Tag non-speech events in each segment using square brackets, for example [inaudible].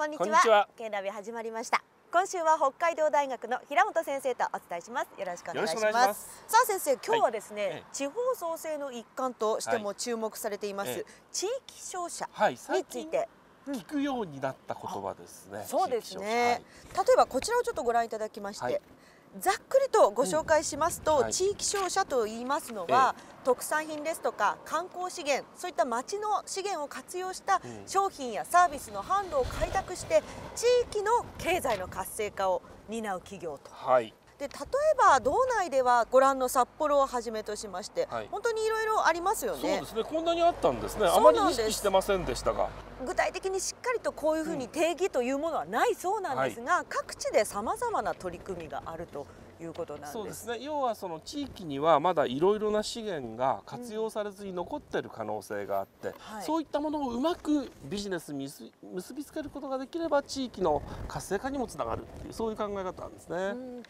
こんにちは。ケンラビ始まりました。今週は北海道大学の平本先生とお伝えします。よろしくお願いします。さあ先生、今日はですね、はい、地方創生の一環としても注目されています、はい、地域商社について、はい聞くようになった言葉ですね。そうですね、はい、例えばこちらをちょっとご覧いただきまして、ざっくりとご紹介しますと、うんはい、地域商社といいますのは、ええ、特産品ですとか観光資源そういった町の資源を活用した商品やサービスの販路を開拓して地域の経済の活性化を担う企業とで例えば道内ではご覧の札幌をはじめとしまして、はい、本当にいろいろありますよね。そうですね。こんなにあったんですね。すあまり意識してませんでしたが、具体的にしっかりとこういうふうに定義というものはないそうなんですが、うんはい、各地でさまざまな取り組みがあるということなんです。そうですね。要はその地域にはまだいろいろな資源が活用されずに残っている可能性があって、うんはい、そういったものをうまくビジネスに結びつけることができれば地域の活性化にもつながるっていうそういう考え方なんですね。うん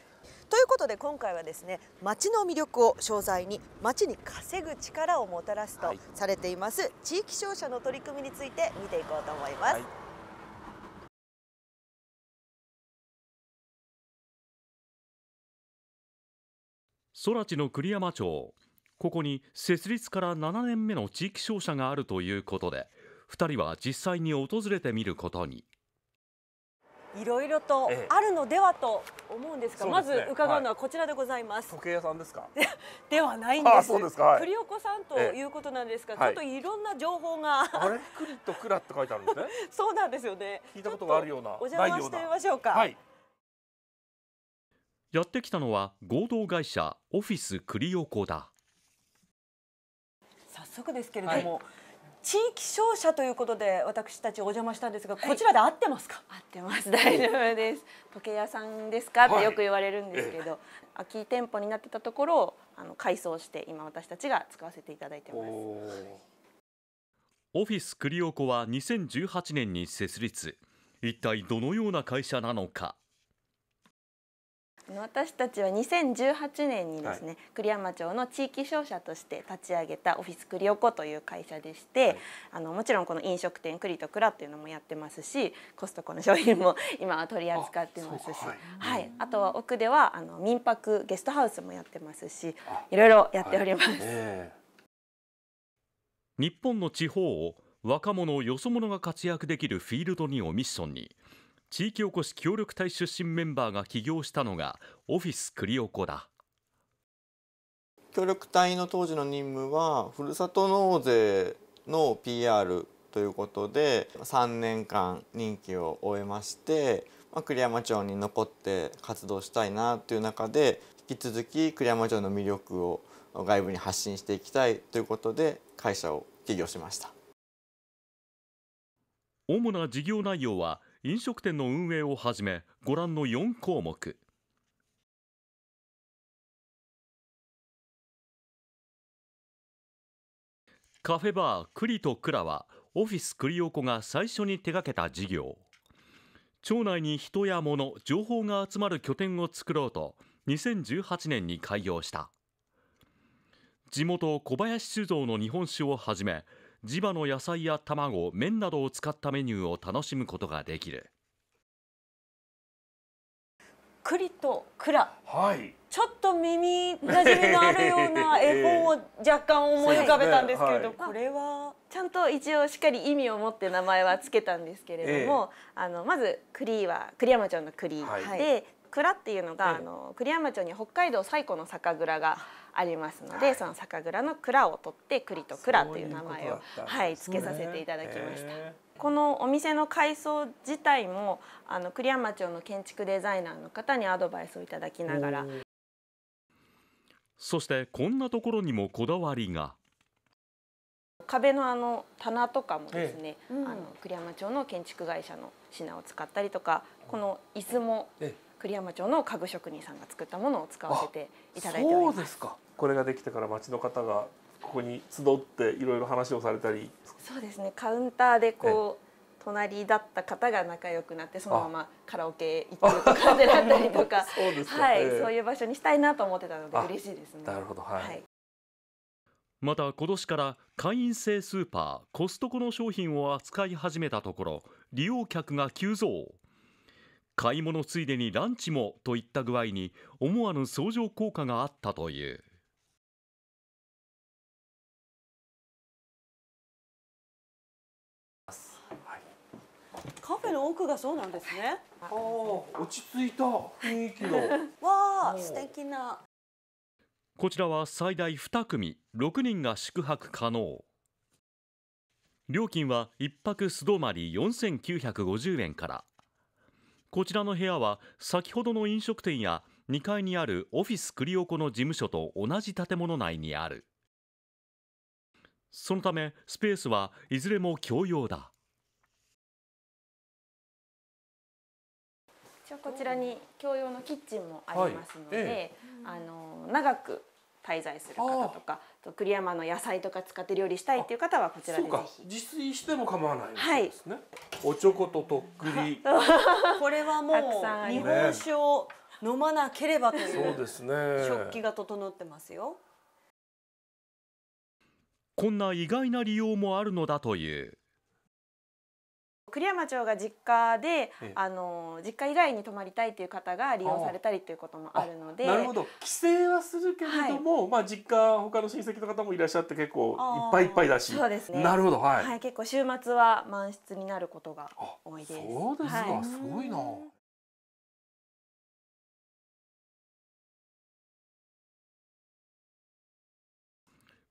ということで今回はですね町の魅力を商材に町に稼ぐ力をもたらすとされています、はい、地域商社の取り組みについて見ていこうと思います。はい空知の栗山町ここに設立から7年目の地域商社があるということで2人は実際に訪れてみることにいろいろとあるのではと思うんですが、ええ、まず伺うのはこちらでございます、はい、時計屋さんですか [laughs] ではないんですそうですか、はい、栗岡さんということなんですが、ちょっといろんな情報が、はい、あれ栗と蔵って書いてあるんですね [laughs] そうなんですよね聞いたことがあるようなお邪魔してみましょうかはい。やってきたのは合同会社オフィス栗岡だ早速ですけれども、地域商社ということで私たちお邪魔したんですが、はい、こちらで合ってますか合ってます [laughs] 大丈夫です時計屋さんですかってよく言われるんですけど、はい、空き店舗になってたところをあの改装して今私たちが使わせていただいてますオフィスクリオコは2018年に設立一体どのような会社なのか私たちは2018年にですね、はい、栗山町の地域商社として立ち上げたオフィス栗横という会社でして、はい、あのもちろんこの飲食店栗と蔵というのもやってますしコストコの商品も今は取り扱ってますしあ,、はい、あとは奥ではあの民泊ゲストハウスもやってますしいろいろやっております、日本の地方を若者よそ者が活躍できるフィールドにをミッションに地域おこし協力隊出身メンバーが起業したのがオフィスクリオコだ協力隊の当時の任務はふるさと納税の PR ということで3年間任期を終えまして、まあ、栗山町に残って活動したいなという中で引き続き栗山町の魅力を外部に発信していきたいということで会社を起業しました主な事業内容は飲食店の運営をはじめご覧の4項目カフェバー「クリとクラ」はオフィスクリオコが最初に手掛けた事業町内に人や物情報が集まる拠点を作ろうと2018年に開業した地元小林酒造の日本酒をはじめ地場の野菜や卵麺などを使ったメニューを楽しむことができる栗と蔵、はい、ちょっと耳なじみのあるような [laughs] 絵本を若干思い浮かべたんですけれど、これはちゃんと一応しっかり意味を持って名前はつけたんですけれども、あのまず栗は栗山町の栗、はい、で蔵っていうのが、あの栗山町に北海道最古の酒蔵がありますので、はい、その酒蔵の蔵を取って栗と蔵という名前をはい、付けさせていただきました。このお店の改装自体もあの栗山町の建築デザイナーの方にアドバイスをいただきながらそしてこんなところにもこだわりが壁のあの棚とかもですね、ええうん、あの栗山町の建築会社の品を使ったりとかこの椅子も栗山町の家具職人さんが作ったものを使わせていただいておりますこれができてから町の方がここに集っていろいろ話をされたりそうですねカウンターでこう、隣だった方が仲良くなってそのままカラオケ行くとかでだったりとか [laughs] そうですか、はい、えー、そういう場所にしたいなと思ってたので嬉しいですね。なるほど、はい、はい、また今年から会員制スーパーコストコの商品を扱い始めたところ利用客が急増。買い物ついでにランチもといった具合に思わぬ相乗効果があったというカフェの奥がそうなんですね。ああ、落ち着いた雰囲気の。[laughs] わあ、素敵な。こちらは最大2組、6人が宿泊可能。料金は1泊素泊まり4950円から。こちらの部屋は先ほどの飲食店や2階にあるオフィスクリオコの事務所と同じ建物内にあるそのためスペースはいずれも共用だこちらに共用のキッチンもありますので、はいええ、あの長く滞在する方とか栗山の野菜とか使って料理したいっていう方はこちらでぜひ自炊しても構わない、ね、はいおちょこととっくり [laughs] これはもう日本酒を飲まなければというそうですね食器が整ってますよこんな意外な利用もあるのだという栗山町が実家で、ええ、あの実家以外に泊まりたいという方が利用されたりということもあるのでなるほど帰省はするけれども、はい、まあ実家他の親戚の方もいらっしゃって結構いっぱいいっぱいだしそうですねなるほど、はい、はい、結構週末は満室になることが多いですそうですか、はい、すごいな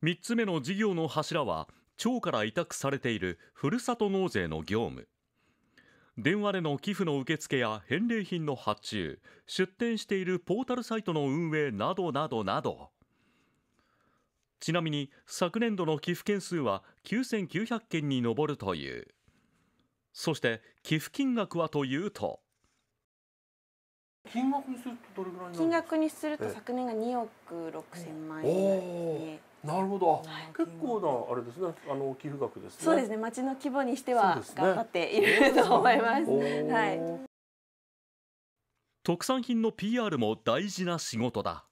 3つ目の事業の柱は町から委託されているふるさと納税の業務電話での寄付の受付や返礼品の発注出店しているポータルサイトの運営などなどなどちなみに昨年度の寄付件数は9900件に上るというそして寄付金額はというと金額にするとどれぐらい金額にすると昨年が2億6千万円ですねなるほど、結構なあれですねあの寄付額です、ね、そうですね町の規模にしては頑張っている、と思います、はい、特産品の PR も大事な仕事だ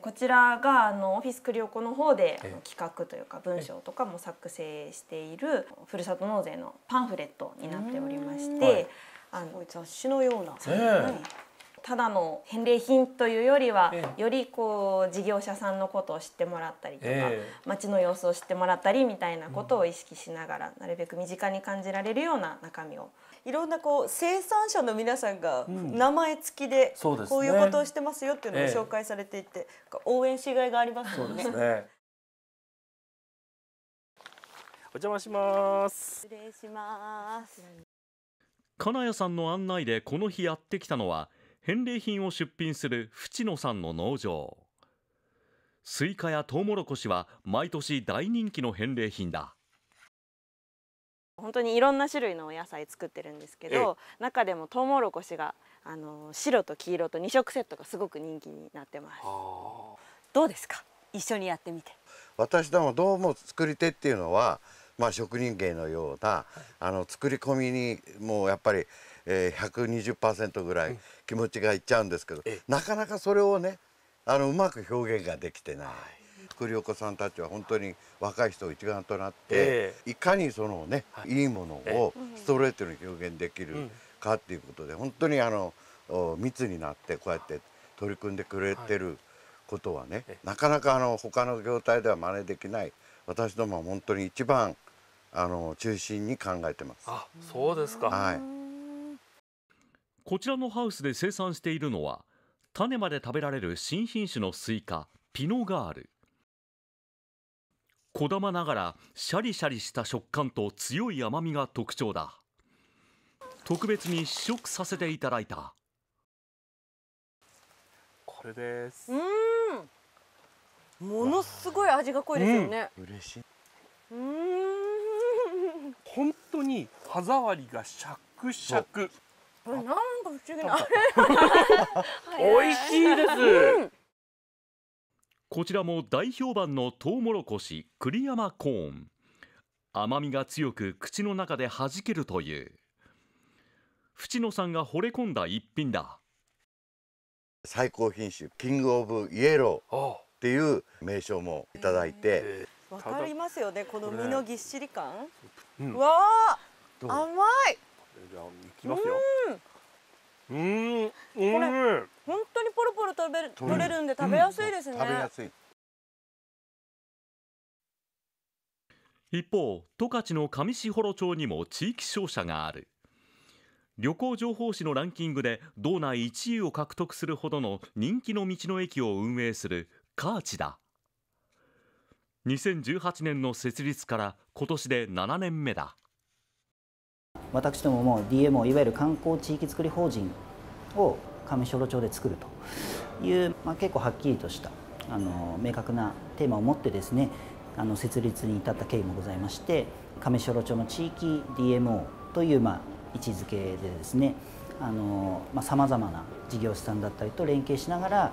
こちらがあのオフィスクリオコの方で企画というか文章とかも作成しているふるさと納税のパンフレットになっておりまして、はい、あの雑誌のような、はいただの返礼品というよりは、よりこう事業者さんのことを知ってもらったりとか、街の様子を知ってもらったりみたいなことを意識しながら、なるべく身近に感じられるような中身をいろんなこう生産者の皆さんが名前付きでこういうことをしてますよっていうのを紹介されていて、応援しがいがありますよね。ねお邪魔します。失礼します。金谷さんの案内でこの日やってきたのは返礼品を出品する淵野さんの農場スイカやトウモロコシは毎年大人気の返礼品だ本当にいろんな種類のお野菜作ってるんですけど中でもトウモロコシがあの白と黄色と2色セットがすごく人気になってますどうですか一緒にやってみて私どもどうも作り手っていうのはまあ職人芸のようなあの作り込みにもうやっぱりえー、120%ぐらい気持ちがいっちゃうんですけど、なかなかそれをねあのうまく表現ができてない。栗岡さんたちは本当に若い人一丸となって、いかにそのね、はい、いいものをストレートに表現できるかっていうことで、本当にあの密になってこうやって取り組んでくれてることはね、はい、なかなかあの他の業態では真似できない私どもは本当に一番あの中心に考えてます。あそうですか、はいこちらのハウスで生産しているのは種まで食べられる新品種のスイカピノガール小玉ながらシャリシャリした食感と強い甘みが特徴だ特別に試食させていただいたこれですうんものすごい味が濃いですよね、うん、嬉しいうん本当に歯触りがシャクシャクなんか不思議な [laughs] 美味しいです、うん、こちらも大評判のトウモロコシ栗山コーン甘みが強く口の中で弾けるという淵野さんが惚れ込んだ一品だ最高品種キングオブイエローっていう名称もいただいてわかりますよねこの身のぎっしり感、うん、わあ甘いきますようんこれ本当にポロポロ食べ取れるんで食べやすいですね、食べやすい一方十勝の上士幌町にも地域商社がある旅行情報誌のランキングで道内1位を獲得するほどの人気の道の駅を運営するカーチだ2018年の設立から今年で7年目だ私どもも DMO いわゆる観光地域づくり法人を上小路町で作るという、まあ、結構はっきりとしたあの明確なテーマを持ってですねあの設立に至った経緯もございまして上小路町の地域 DMO という、まあ、位置づけでですねさまざ、あ、まな事業者さんだったりと連携しながら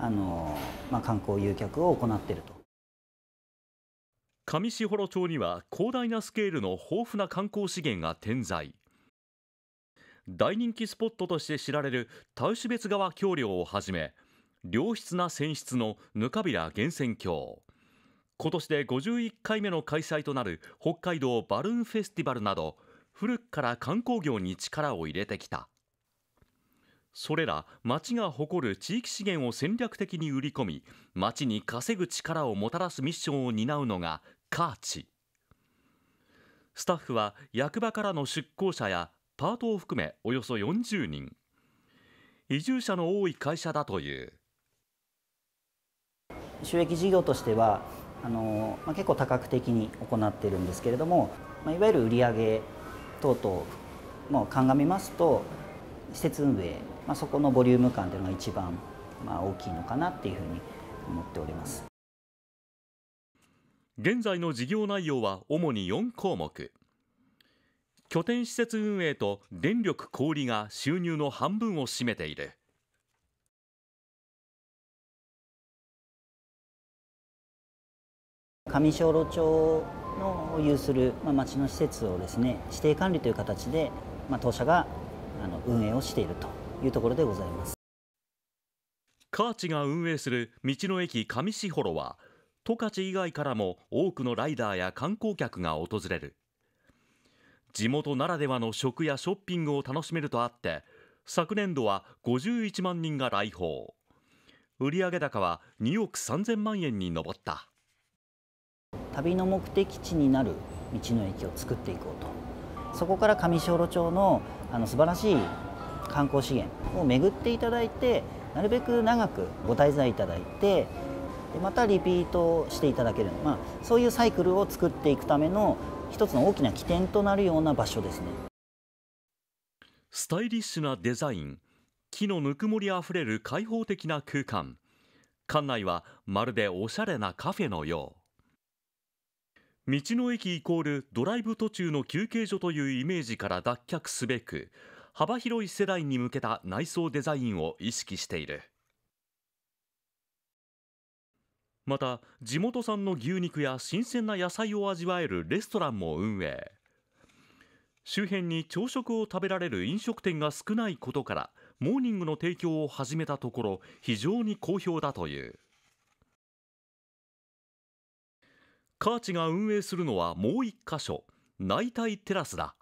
あの、まあ、観光誘客を行っていると。上士幌町には広大なスケールの豊富な観光資源が点在大人気スポットとして知られる田牛別川橋梁をはじめ良質な泉質のぬかびら源泉郷今年で51回目の開催となる北海道バルーンフェスティバルなど古くから観光業に力を入れてきたそれら町が誇る地域資源を戦略的に売り込み町に稼ぐ力をもたらすミッションを担うのがカーチスタッフは役場からの出向者やパートを含めおよそ40人移住者の多い会社だという収益事業としてはあの、まあ、結構多角的に行っているんですけれども、まあ、いわゆる売上等々も鑑みますと施設運営、まあ、そこのボリューム感というのが一番、まあ、大きいのかなっていうふうに思っております現在の事業内容は主に4項目拠点施設運営と電力小売が収入の半分を占めている上小路町の有する町の施設をですね指定管理という形で当社が運営をしているというところでございますカーチが運営する道の駅上士幌は十勝以外からも多くのライダーや観光客が訪れる地元ならではの食やショッピングを楽しめるとあって昨年度は51万人が来訪売上高は2億3000万円に上った旅の目的地になる道の駅を作っていこうとそこから上小路町のあの素晴らしい観光資源を巡っていただいてなるべく長くご滞在いただいてでまたリピートしていただける、まあ、そういうサイクルを作っていくための一つの大きな起点となるような場所ですねスタイリッシュなデザイン木のぬくもりあふれる開放的な空間館内はまるでおしゃれなカフェのよう道の駅イコールドライブ途中の休憩所というイメージから脱却すべく幅広い世代に向けた内装デザインを意識している。また地元産の牛肉や新鮮な野菜を味わえるレストランも運営周辺に朝食を食べられる飲食店が少ないことからモーニングの提供を始めたところ非常に好評だというカーチが運営するのはもう1か所内帯テラスだ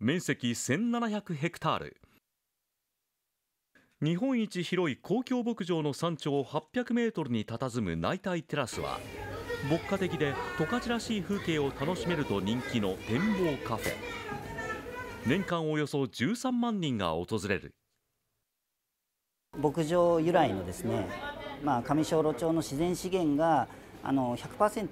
面積1700ヘクタール日本一広い公共牧場の山頂800メートルに佇む内帯テラスは牧歌的で十勝らしい風景を楽しめると人気の展望カフェ年間およそ13万人が訪れる牧場由来のですね、まあ、上小路町の自然資源があの100%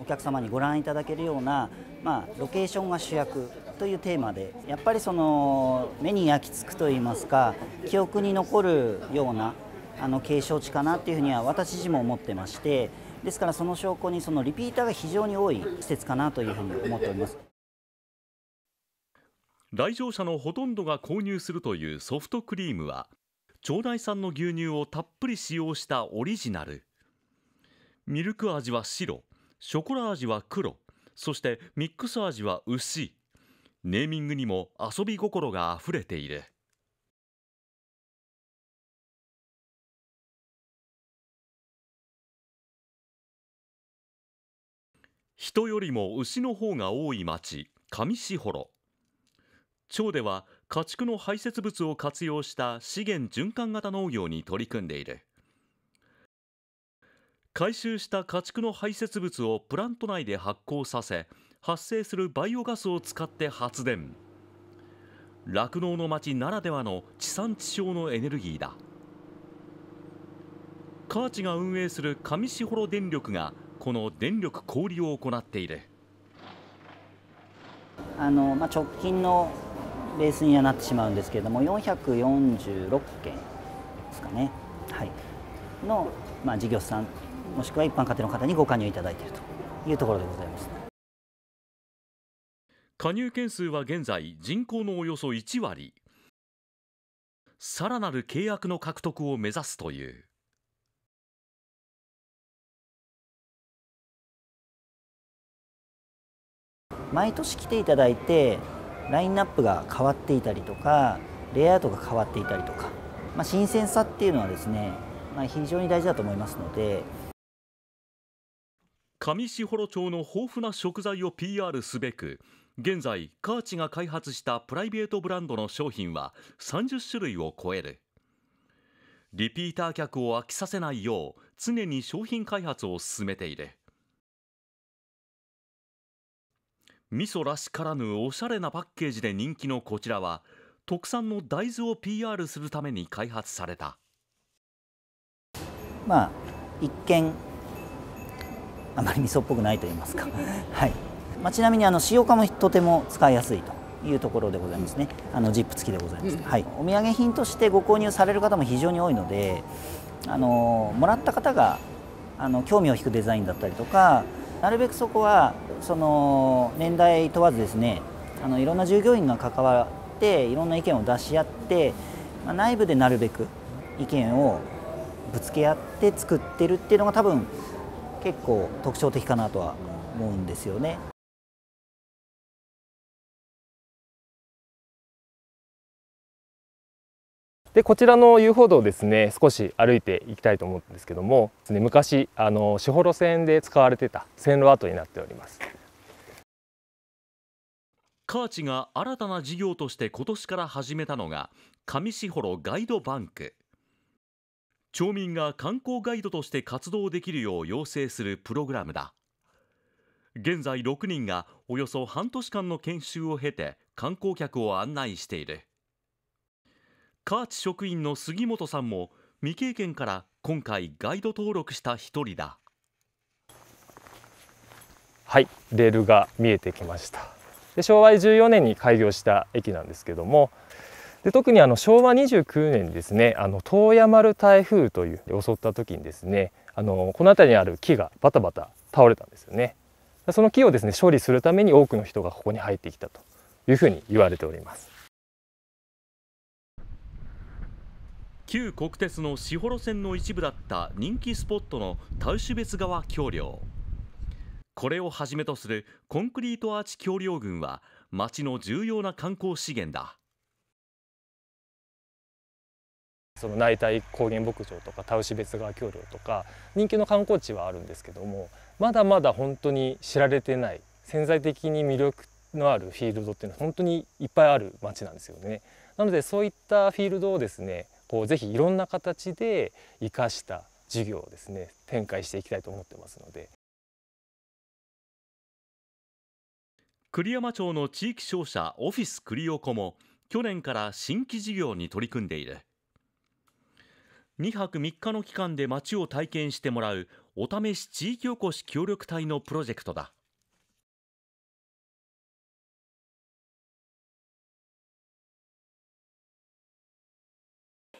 お客様にご覧いただけるようなまあ、ロケーションが主役というテーマでやっぱりその目に焼き付くといいますか記憶に残るようなあの景勝地かなというふうには私自身も思ってましてですからその証拠にそのリピーターが非常に多い施設かなというふうに思っております来場者のほとんどが購入するというソフトクリームは町内産の牛乳をたっぷり使用したオリジナルミルク味は白ショコラ味は黒そしてミックス味は牛。ネーミングにも遊び心があふれている人よりも牛の方が多い町上士幌町では家畜の排泄物を活用した資源循環型農業に取り組んでいる回収した家畜の排泄物をプラント内で発酵させ発生するバイオガスを使って発電酪農の町ならではの地産地消のエネルギーだカーチが運営する上士幌電力がこの電力小売を行っているあの、まあ、直近のベースにはなってしまうんですけれども446件ですかね、はい、の、まあ、事業さんもしくは一般家庭の方にご加入いただいているというところでございます加入件数は現在人口のおよそ1割さらなる契約の獲得を目指すという毎年来ていただいてラインナップが変わっていたりとかレイアウトが変わっていたりとか、まあ、新鮮さっていうのはですね、まあ、非常に大事だと思いますので上士幌町の豊富な食材を PR すべく現在カーチが開発したプライベートブランドの商品は30種類を超えるリピーター客を飽きさせないよう常に商品開発を進めている味噌らしからぬおしゃれなパッケージで人気のこちらは特産の大豆を PR するために開発されたまあ一見あまり味噌っぽくないと言いますか、はいまあ、ちなみにあの塩化もとても使いやすいというところでございますね、あのジップ付きでございます、はい、お土産品としてご購入される方も非常に多いのであのもらった方があの興味を引くデザインだったりとかなるべくそこはその年代問わずですねあのいろんな従業員が関わっていろんな意見を出し合って、まあ、内部でなるべく意見をぶつけ合って作ってるっていうのが多分結構特徴的かなとは思うんですよね。でこちらの遊歩道ですね少し歩いていきたいと思うんですけども、昔あの士幌線で使われてた線路跡になっておりますカーチが新たな事業として今年から始めたのが上士幌ガイドバンク町民が観光ガイドとして活動できるよう要請するプログラムだ現在6人がおよそ半年間の研修を経て観光客を案内しているカーチ職員の杉本さんも未経験から今回ガイド登録した一人だはいレールが見えてきましたで昭和14年に開業した駅なんですけどもで特にあの昭和29年にですねあの遠山丸台風という襲った時にですねあのこの辺りにある木がバタバタ倒れたんですよねその木をですね処理するために多くの人がここに入ってきたというふうに言われております旧国鉄の士幌線の一部だった人気スポットのタウシュベツ川橋梁これをはじめとするコンクリートアーチ橋梁群は町の重要な観光資源だその内帯高原牧場とか田牛別川橋梁とか人気の観光地はあるんですけどもまだまだ本当に知られてない潜在的に魅力のあるフィールドっていうのは本当にいっぱいある町なんですよね。なのでそういったフィールドをですねこうぜひいろんな形で生かした事業をですね展開していきたいと思ってますので栗山町の地域商社オフィス栗湖も去年から新規事業に取り組んでいる2泊3日の期間で街を体験してもらうお試し地域おこし協力隊のプロジェクトだ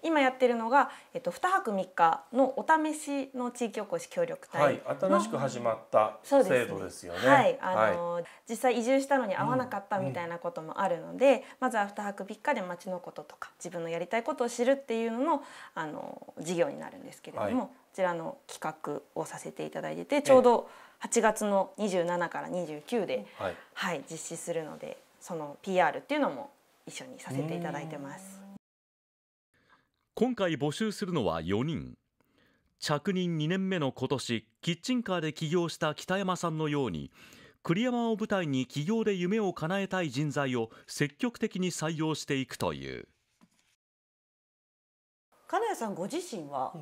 今やってるのが、えっと、2泊3日のお試しの地域おこし協力隊、はい、新しく始まった制度ですよね。ねはい、あの、はい、実際移住したのに合わなかったみたいなこともあるので、うん、まずは2泊3日で町のこととか自分のやりたいことを知るっていうののあの事業になるんですけれども、こちらの企画をさせていただいててちょうど8月の27から29で、はい実施するのでその PR っていうのも一緒にさせていただいてます。今回募集するのは4人着任2年目の今年キッチンカーで起業した北山さんのように栗山を舞台に起業で夢を叶えたい人材を積極的に採用していくという金谷さんご自身は、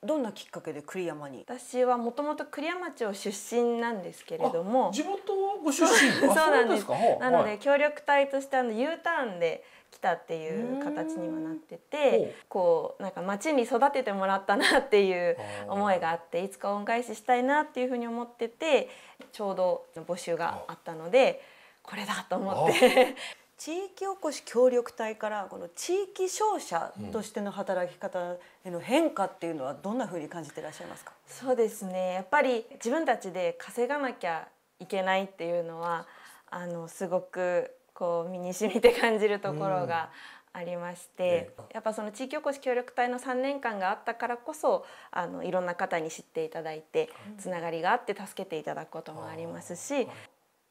どんなきっかけで栗山に私はもともと栗山町出身なんですけれども地元ご出身 [laughs] そうなんですかなので、協力隊としてあの U ターンで来たっていう形にはなっててこうなんか町に育ててもらったなっていう思いがあっていつか恩返ししたいなっていうふうに思っててちょうど募集があったのでこれだと思って [laughs] 地域おこし協力隊からこの地域商社としての働き方への変化っていうのはどんなふうに感じていらっしゃいますか、うん、そうですねやっぱり自分たちで稼がなきゃいけないっていうのはあのすごくこう身に染みて感じるところがありまして、うん、やっぱその地域おこし協力隊の3年間があったからこそあのいろんな方に知っていただいてつながりがあって助けていただくこともありますし、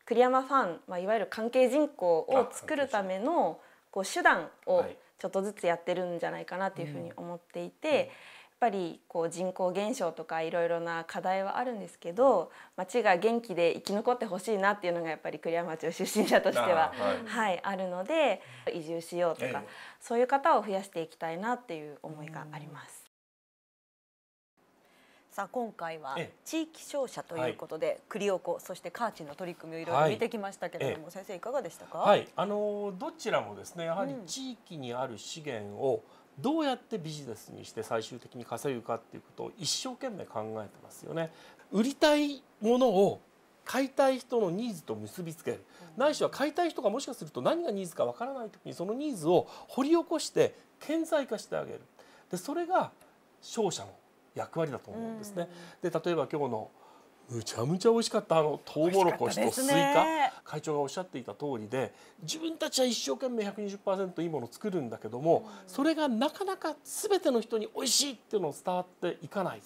栗山ファン、まあ、いわゆる関係人口を作るためのこう手段をちょっとずつやってるんじゃないかなというふうに思っていて。うんぱりこう人口減少とかいろいろな課題はあるんですけど町が元気で生き残ってほしいなっていうのがやっぱり栗山町出身者としてはあ [laughs] はい、はいあるので移住しようとか、ええ、そういう方を増やしていきたいなっていう思いがあります。さあ今回は地域商社ということで、栗い、クそしてカーチンの取り組みをいろいろ見てきましたけれども、先生いかがでしたか、はい、あのどちらもですねやはり地域にある資源を、どうやってビジネスにして最終的に稼ぐかっていうことを一生懸命考えてますよね。売りたいものを買いたい人のニーズと結びつける、ないしは買いたい人がもしかすると何がニーズかわからない時にそのニーズを掘り起こして顕在化してあげるでそれが商社の役割だと思うんですね。で例えば今日のむちゃむちゃ美味しかったあのトウモロコシとスイカ、ね、会長がおっしゃっていた通りで自分たちは一生懸命120%いいものを作るんだけども、それがなかなか全ての人に美味しいっていうのを伝わっていかない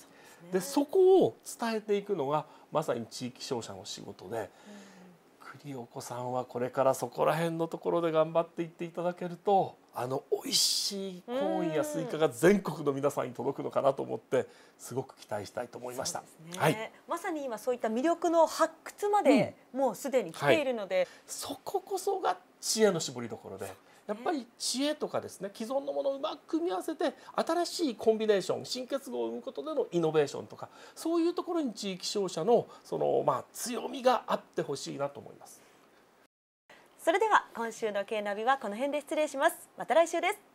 で、ね、そこを伝えていくのがまさに地域商社の仕事で。うん栗お子さんはこれからそこら辺のところで頑張っていっていただけるとあの美味しいコーンやスイカが全国の皆さんに届くのかなと思ってすごく期待したいと思いました、ね、はい、まさに今そういった魅力の発掘まで、もうすでに来ているので、うんはい、そここそが知恵の絞りどころで。やっぱり知恵とかですね既存のものをうまく組み合わせて新しいコンビネーション新結合を生むことでのイノベーションとかそういうところに地域商社のその、まあ、強みがあってほしいなと思います。それでは今週の K ナビはこの辺で失礼します。また来週です。